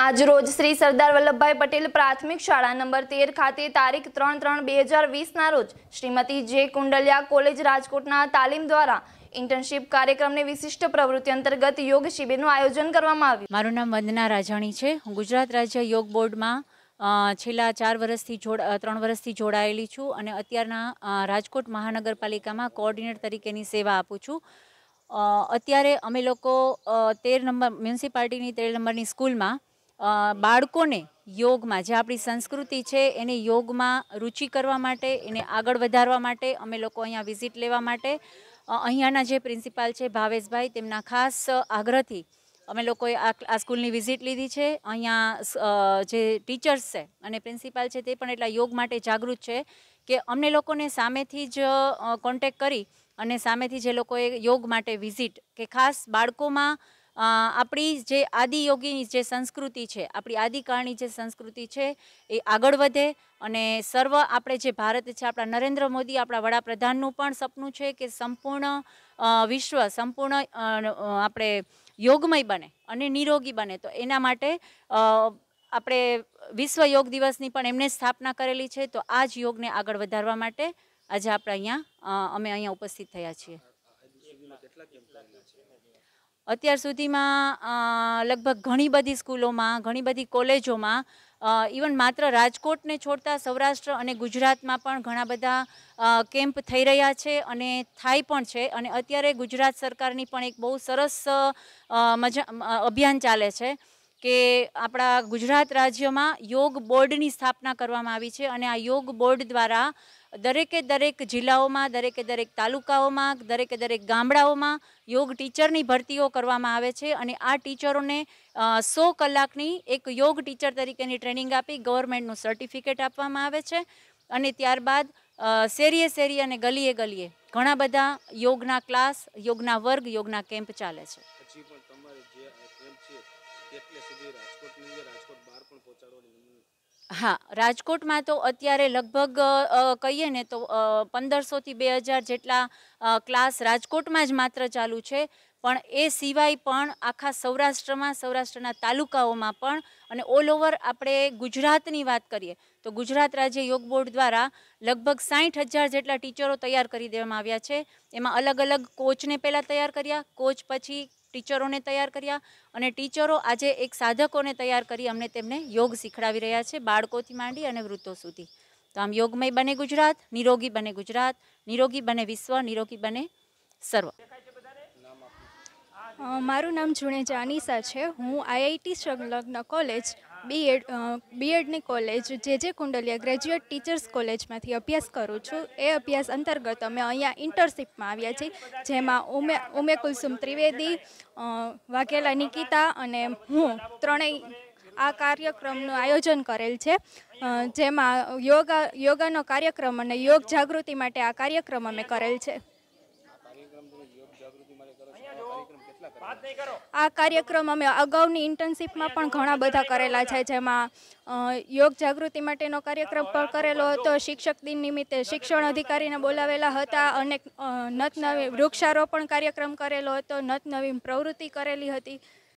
આજ રોજ શ્રી સરદાર વલ્લભભાઈ પટેલ પ્રાથમિક શાળા નંબર તેર ખાતે તારીખ ત્રણ ત્રણ બે હજાર વીસના રોજ શ્રીમતી જે કુંડલિયા કોલેજ રાજકોટના તાલીમ દ્વારા ઇન્ટર્નશીપ કાર્યક્રમની વિશિષ્ટ પ્રવૃત્તિ અંતર્ગત યોગ શિબિરનું આયોજન કરવામાં આવ્યું મારું નામ વંદના રાજાણી છે હું ગુજરાત રાજ્ય યોગ બોર્ડમાં છેલ્લા ચાર વર્ષથી જોડ ત્રણ વર્ષથી જોડાયેલી છું અને અત્યારના રાજકોટ મહાનગરપાલિકામાં કોઓર્ડિનેટર તરીકેની સેવા આપું છું અત્યારે અમે લોકો તેર નંબર મ્યુનિસિપાલિટીની તેર નંબરની સ્કૂલમાં બાળકોને યોગમાં જે આપણી સંસ્કૃતિ છે એને યોગમાં રુચિ કરવા માટે એને આગળ વધારવા માટે અમે લોકો અહીંયા વિઝિટ લેવા માટે અહીંયાના જે પ્રિન્સિપાલ છે ભાવેશભાઈ તેમના ખાસ આગ્રહથી અમે લોકોએ આ સ્કૂલની વિઝિટ લીધી છે અહીંયા જે ટીચર્સ છે અને પ્રિન્સિપાલ છે તે પણ એટલા યોગ માટે જાગૃત છે કે અમને લોકોને સામેથી જ કોન્ટેક કરી અને સામેથી જે લોકોએ યોગ માટે વિઝિટ કે ખાસ બાળકોમાં આપણી જે આદિયોગીની જે સંસ્કૃતિ છે આપણી આદિકાળની જે સંસ્કૃતિ છે એ આગળ વધે અને સર્વ આપણે જે ભારત છે આપણા નરેન્દ્ર મોદી આપણા વડાપ્રધાનનું પણ સપનું છે કે સંપૂર્ણ વિશ્વ સંપૂર્ણ આપણે યોગમય બને અને નિરોગી બને તો એના માટે આપણે વિશ્વ યોગ દિવસની પણ એમને સ્થાપના કરેલી છે તો આ જ યોગને આગળ વધારવા માટે આજે આપણે અહીંયા અમે અહીંયા ઉપસ્થિત થયા છીએ અત્યાર સુધીમાં લગભગ ઘણી બધી સ્કૂલોમાં ઘણી બધી કોલેજોમાં ઇવન માત્ર રાજકોટને છોડતા સૌરાષ્ટ્ર અને ગુજરાતમાં પણ ઘણા બધા કેમ્પ થઈ રહ્યા છે અને થાય પણ છે અને અત્યારે ગુજરાત સરકારની પણ એક બહુ સરસ મજા અભિયાન ચાલે છે કે આપણા ગુજરાત રાજ્યમાં યોગ બોર્ડની સ્થાપના કરવામાં આવી છે અને આ યોગ બોર્ડ દ્વારા દરેકે દરેક જિલ્લાઓમાં દરેકે દરેક તાલુકાઓમાં દરેકે દરેક ગામડાઓમાં યોગ ટીચરની ભરતીઓ કરવામાં આવે છે અને આ ટીચરોને સો કલાકની એક યોગ ટીચર તરીકેની ટ્રેનિંગ આપી ગવર્મેન્ટનું સર્ટિફિકેટ આપવામાં આવે છે અને ત્યારબાદ શેરીએ શેરી અને ગલીએ ગલીએ ઘણા બધા યોગના ક્લાસ યોગના વર્ગ યોગના કેમ્પ ચાલે છે હા રાજકોટમાં તો અત્યારે લગભગ કહીએ ને તો પંદરસોથી બે હજાર જેટલા ક્લાસ રાજકોટમાં જ માત્ર ચાલુ છે પણ એ સિવાય પણ આખા સૌરાષ્ટ્રમાં સૌરાષ્ટ્રના તાલુકાઓમાં પણ અને ઓલ ઓવર આપણે ગુજરાતની વાત કરીએ તો ગુજરાત રાજ્ય યોગ બોર્ડ દ્વારા લગભગ સાઠ હજાર જેટલા ટીચરો તૈયાર કરી દેવામાં આવ્યા છે એમાં અલગ અલગ કોચને પહેલાં તૈયાર કર્યા કોચ પછી ટીચરોને તૈયાર કર્યા અને ટીચરો આજે એક સાધકોને તૈયાર કરી અમને તેમને યોગ શીખડાવી રહ્યા છે બાળકોથી માંડી અને વૃદ્ધો સુધી તો આમ યોગમય બને ગુજરાત નિરોગી બને ગુજરાત નિરોગી બને વિશ્વ નિરોગી બને સર્વ મારું નામ જુણેજા અનીસા છે હું આઈઆઈટી સંલગ્ન કોલેજ બીએડ બીએડની કોલેજ જે જે કુંડલિયા ગ્રેજ્યુએટ ટીચર્સ કોલેજમાંથી અભ્યાસ કરું છું એ અભ્યાસ અંતર્ગત અમે અહીંયા ઇન્ટર્નશીપમાં આવ્યા છીએ જેમાં ઉમે ઉમે કુલસુમ ત્રિવેદી વાઘેલા નિકિતા અને હું ત્રણેય આ કાર્યક્રમનું આયોજન કરેલ છે જેમાં યોગા યોગાનો કાર્યક્રમ અને યોગ જાગૃતિ માટે આ કાર્યક્રમ અમે કરેલ છે કાર્યક્રમ આ કાર્યક્રમ અમે અગાઉની ઇન્ટર્નશીપમાં પણ ઘણા બધા કરેલા છે જેમાં યોગ જાગૃતિ માટેનો કાર્યક્રમ પણ કરેલો હતો શિક્ષક દિન નિમિત્તે શિક્ષણ અધિકારીને બોલાવેલા હતા અને નતનવી વૃક્ષારોપણ કાર્યક્રમ કરેલો હતો નત નવી પ્રવૃત્તિ કરેલી હતી